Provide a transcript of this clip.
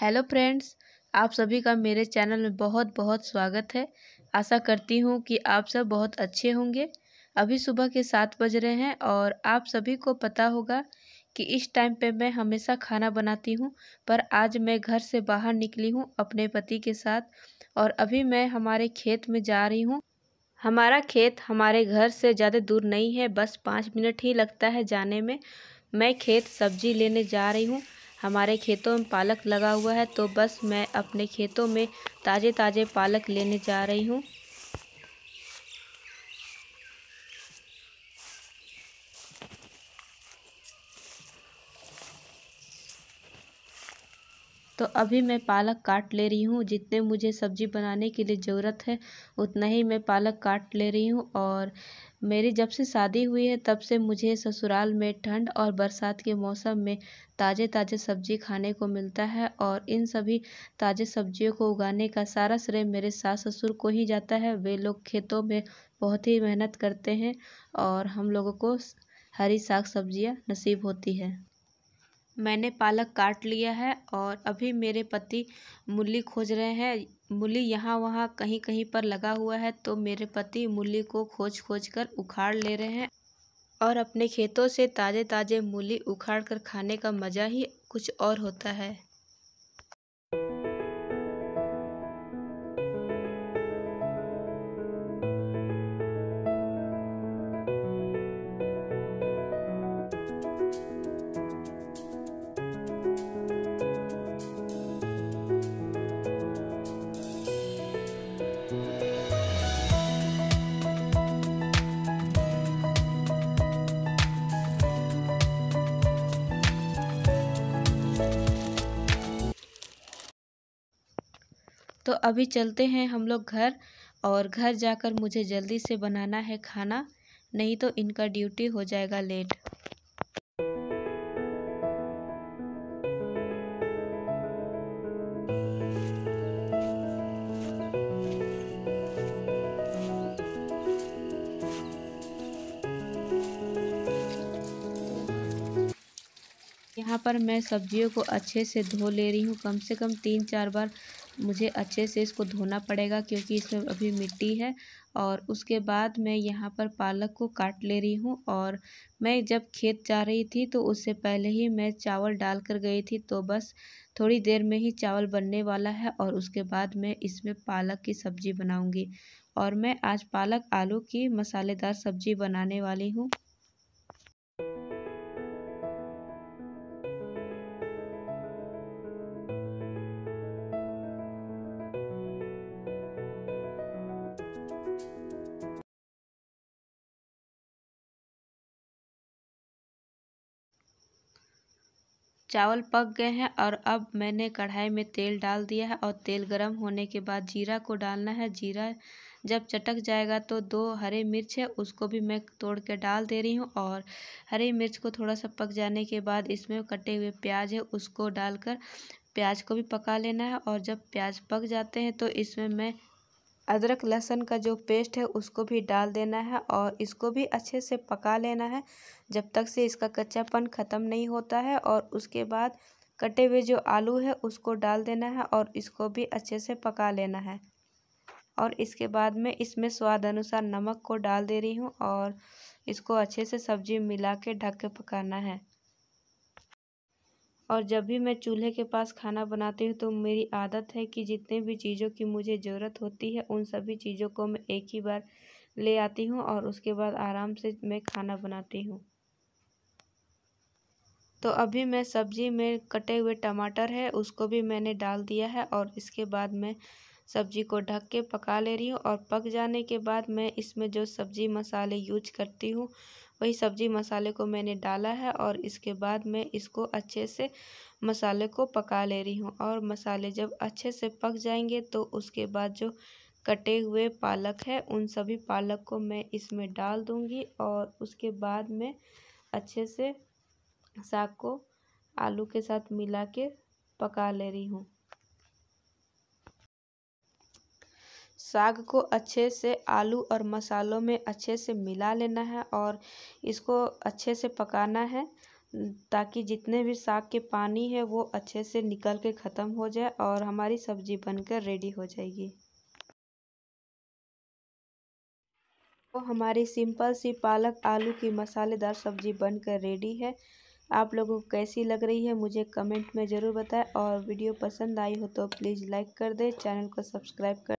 hello friends आप सभी का मेरे चैनल में बहुत बहुत स्वागत है आशा करती हूँ कि आप सब बहुत अच्छे होंगे अभी सुबह के सात बज रहे हैं और आप सभी को पता होगा कि इस टाइम पे मैं हमेशा खाना बनाती हूँ पर आज मैं घर से बाहर निकली हूँ अपने पति के साथ और अभी मैं हमारे खेत में जा रही हूँ हमारा खेत हमारे घर से ज़्यादा दूर नहीं है बस पाँच मिनट ही लगता है जाने में मैं खेत सब्जी लेने जा रही हूँ हमारे खेतों में पालक लगा हुआ है तो बस मैं अपने खेतों में ताज़े ताज़े पालक लेने जा रही हूँ तो अभी मैं पालक काट ले रही हूँ जितने मुझे सब्ज़ी बनाने के लिए ज़रूरत है उतना ही मैं पालक काट ले रही हूँ और मेरी जब से शादी हुई है तब से मुझे ससुराल में ठंड और बरसात के मौसम में ताज़े ताज़े सब्जी खाने को मिलता है और इन सभी ताज़े सब्जियों को उगाने का सारा श्रेय मेरे सास ससुर को ही जाता है वे लोग खेतों में बहुत ही मेहनत करते हैं और हम लोगों को हरी साग सब्जियां नसीब होती है मैंने पालक काट लिया है और अभी मेरे पति मूली खोज रहे हैं मूली यहाँ वहाँ कहीं कहीं पर लगा हुआ है तो मेरे पति मूली को खोज खोज कर उखाड़ ले रहे हैं और अपने खेतों से ताज़े ताज़े मूली उखाड़ कर खाने का मज़ा ही कुछ और होता है तो अभी चलते हैं हम लोग घर और घर जाकर मुझे जल्दी से बनाना है खाना नहीं तो इनका ड्यूटी हो जाएगा लेट यहाँ पर मैं सब्जियों को अच्छे से धो ले रही हूँ कम से कम तीन चार बार मुझे अच्छे से इसको धोना पड़ेगा क्योंकि इसमें अभी मिट्टी है और उसके बाद मैं यहाँ पर पालक को काट ले रही हूँ और मैं जब खेत जा रही थी तो उससे पहले ही मैं चावल डाल कर गई थी तो बस थोड़ी देर में ही चावल बनने वाला है और उसके बाद मैं इसमें पालक की सब्ज़ी बनाऊँगी और मैं आज पालक आलू की मसालेदार सब्ज़ी बनाने वाली हूँ चावल पक गए हैं और अब मैंने कढ़ाई में तेल डाल दिया है और तेल गर्म होने के बाद जीरा को डालना है जीरा जब चटक जाएगा तो दो हरे मिर्च है उसको भी मैं तोड़ के डाल दे रही हूँ और हरी मिर्च को थोड़ा सा पक जाने के बाद इसमें कटे हुए प्याज है उसको डालकर प्याज को भी पका लेना है और जब प्याज पक जाते हैं तो इसमें मैं अदरक लहसुन का जो पेस्ट है उसको भी डाल देना है और इसको भी अच्छे से पका लेना है जब तक से इसका कच्चापन ख़त्म नहीं होता है और उसके बाद कटे हुए जो आलू है उसको डाल देना है और इसको भी अच्छे से पका लेना है और इसके बाद में इसमें स्वाद अनुसार नमक को डाल दे रही हूँ और इसको अच्छे से सब्ज़ी मिला के ढक के पकाना है और जब भी मैं चूल्हे के पास खाना बनाती हूँ तो मेरी आदत है कि जितने भी चीज़ों की मुझे ज़रूरत होती है उन सभी चीज़ों को मैं एक ही बार ले आती हूँ और उसके बाद आराम से मैं खाना बनाती हूँ तो अभी मैं सब्ज़ी में कटे हुए टमाटर है उसको भी मैंने डाल दिया है और इसके बाद मैं सब्ज़ी को ढक के पका ले रही हूँ और पक जाने के बाद मैं इसमें जो सब्ज़ी मसाले यूज करती हूँ वही सब्जी मसाले को मैंने डाला है और इसके बाद मैं इसको अच्छे से मसाले को पका ले रही हूँ और मसाले जब अच्छे से पक जाएंगे तो उसके बाद जो कटे हुए पालक है उन सभी पालक को मैं इसमें डाल दूँगी और उसके बाद मैं अच्छे से साग को आलू के साथ मिला के पका ले रही हूँ साग को अच्छे से आलू और मसालों में अच्छे से मिला लेना है और इसको अच्छे से पकाना है ताकि जितने भी साग के पानी है वो अच्छे से निकल के ख़त्म हो जाए और हमारी सब्ज़ी बनकर रेडी हो जाएगी तो हमारी सिंपल सी पालक आलू की मसालेदार सब्ज़ी बनकर रेडी है आप लोगों को कैसी लग रही है मुझे कमेंट में ज़रूर बताएं और वीडियो पसंद आई हो तो प्लीज़ लाइक कर दें चैनल को सब्सक्राइब कर